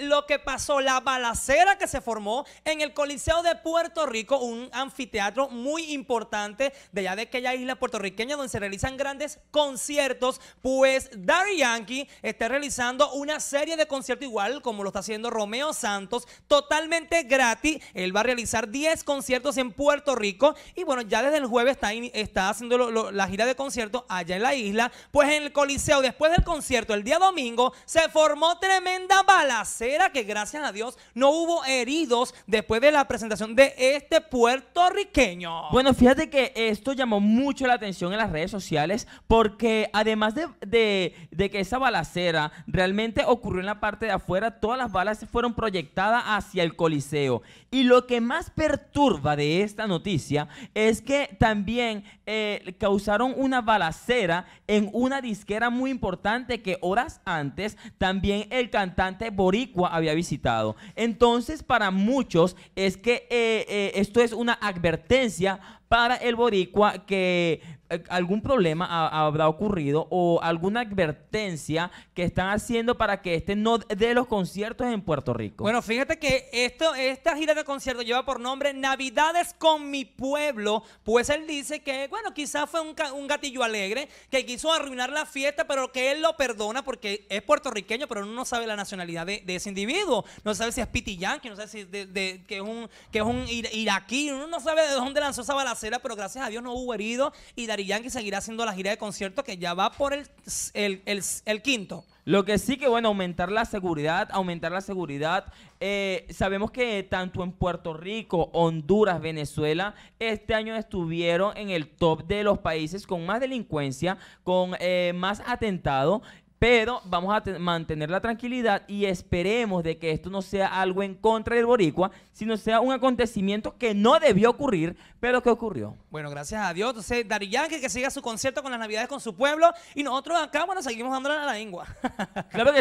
lo que pasó, la balacera que se formó en el Coliseo de Puerto Rico, un anfiteatro muy importante de allá de aquella isla puertorriqueña donde se realizan grandes conciertos, pues Daddy Yankee está realizando una serie de conciertos igual como lo está haciendo Romeo Santos, totalmente gratis. Él va a realizar 10 conciertos en Puerto Rico y bueno, ya desde el jueves está, haciendo la gira de conciertos allá en la isla, pues en el Coliseo, después del concierto, el día domingo, se formó tremenda bala balacera que gracias a Dios no hubo heridos después de la presentación de este puertorriqueño. Bueno, fíjate que esto llamó mucho la atención en las redes sociales porque además de, de, que esa balacera realmente ocurrió en la parte de afuera, todas las balas fueron proyectadas hacia el Coliseo. Y lo que más perturba de esta noticia es que también eh, causaron una balacera en una disquera muy importante que horas antes también el cantante había visitado. Entonces, para muchos es que eh, eh, esto es una advertencia para el boricua que eh, algún problema habrá ocurrido o alguna advertencia que están haciendo para que este no dé los conciertos en Puerto Rico. Bueno, fíjate que esto, esta gira de conciertos lleva por nombre Navidades con mi pueblo, pues él dice que, bueno, quizás fue un, gatillo alegre que quiso arruinar la fiesta, pero que él lo perdona porque es puertorriqueño, pero uno no sabe la nacionalidad de, ese individuo, no sabe si es Piti Yankee, no sabe si que un, que es un iraquí, uno no sabe de dónde lanzó esa bala pero gracias a Dios no hubo herido y Dari que seguirá haciendo la gira de conciertos que ya va por el, el, quinto. Lo que sí que, bueno, aumentar la seguridad, aumentar la seguridad. Eh, sabemos que tanto en Puerto Rico, Honduras, Venezuela, este año estuvieron en el top de los países con más delincuencia, con eh, más atentado pero vamos a mantener la tranquilidad y esperemos de que esto no sea algo en contra del boricua, sino sea un acontecimiento que no debió ocurrir, pero que ocurrió. Bueno, gracias a Dios. Entonces, Dari que siga su concierto con las navidades con su pueblo y nosotros acá, bueno, seguimos a la lengua.